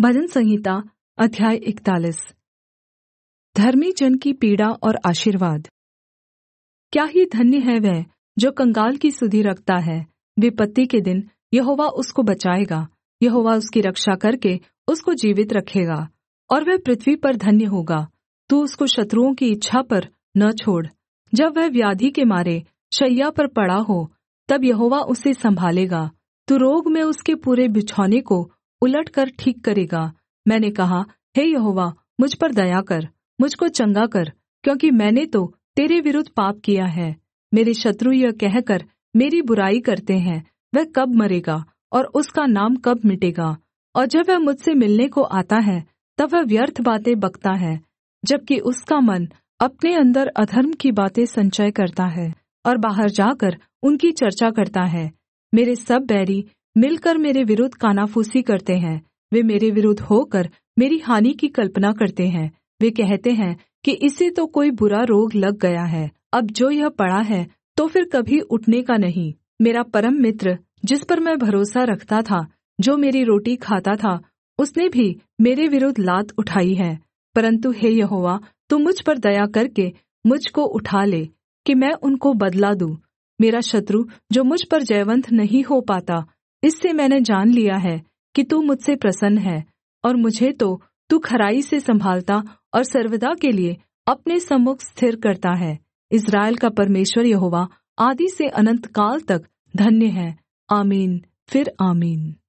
भजन संहिता अध्याय इकतालीस धर्मी जन की पीड़ा और आशीर्वाद क्या ही धन्य है वह जो कंगाल की सुधि रखता है विपत्ति के दिन यहोवा उसको बचाएगा यहोवा उसकी रक्षा करके उसको जीवित रखेगा और वह पृथ्वी पर धन्य होगा तू उसको शत्रुओं की इच्छा पर न छोड़ जब वह व्याधि के मारे शैया पर पड़ा हो तब यहोवा उसे संभालेगा तू रोग में उसके पूरे बिछौने को उलट कर ठीक करेगा मैंने कहा हे यहोवा मुझ पर दया कर मुझ को चंगा कर क्योंकि मैंने तो तेरे विरुद्ध पाप किया है मेरे शत्रु यह कहकर मेरी बुराई करते हैं वह कब मरेगा और उसका नाम कब मिटेगा और जब वह मुझसे मिलने को आता है तब वह व्यर्थ बातें बकता है जबकि उसका मन अपने अंदर अधर्म की बातें संचय करता है और बाहर जाकर उनकी चर्चा करता है मेरे सब बैरी मिलकर मेरे विरुद्ध कानाफूसी करते हैं वे मेरे विरुद्ध होकर मेरी हानि की कल्पना करते हैं वे कहते हैं कि इसे तो कोई बुरा रोग लग गया है अब जो यह पड़ा है तो फिर कभी उठने का नहीं मेरा परम मित्र जिस पर मैं भरोसा रखता था जो मेरी रोटी खाता था उसने भी मेरे विरुद्ध लात उठाई है परंतु हे यहोवा तू मुझ पर दया करके मुझको उठा ले कि मैं उनको बदला दू मेरा शत्रु जो मुझ पर जयवंत नहीं हो पाता इससे मैंने जान लिया है कि तू मुझसे प्रसन्न है और मुझे तो तू खराई से संभालता और सर्वदा के लिए अपने सम्मुख स्थिर करता है इसराइल का परमेश्वर यहोवा आदि से अनंत काल तक धन्य है आमीन फिर आमीन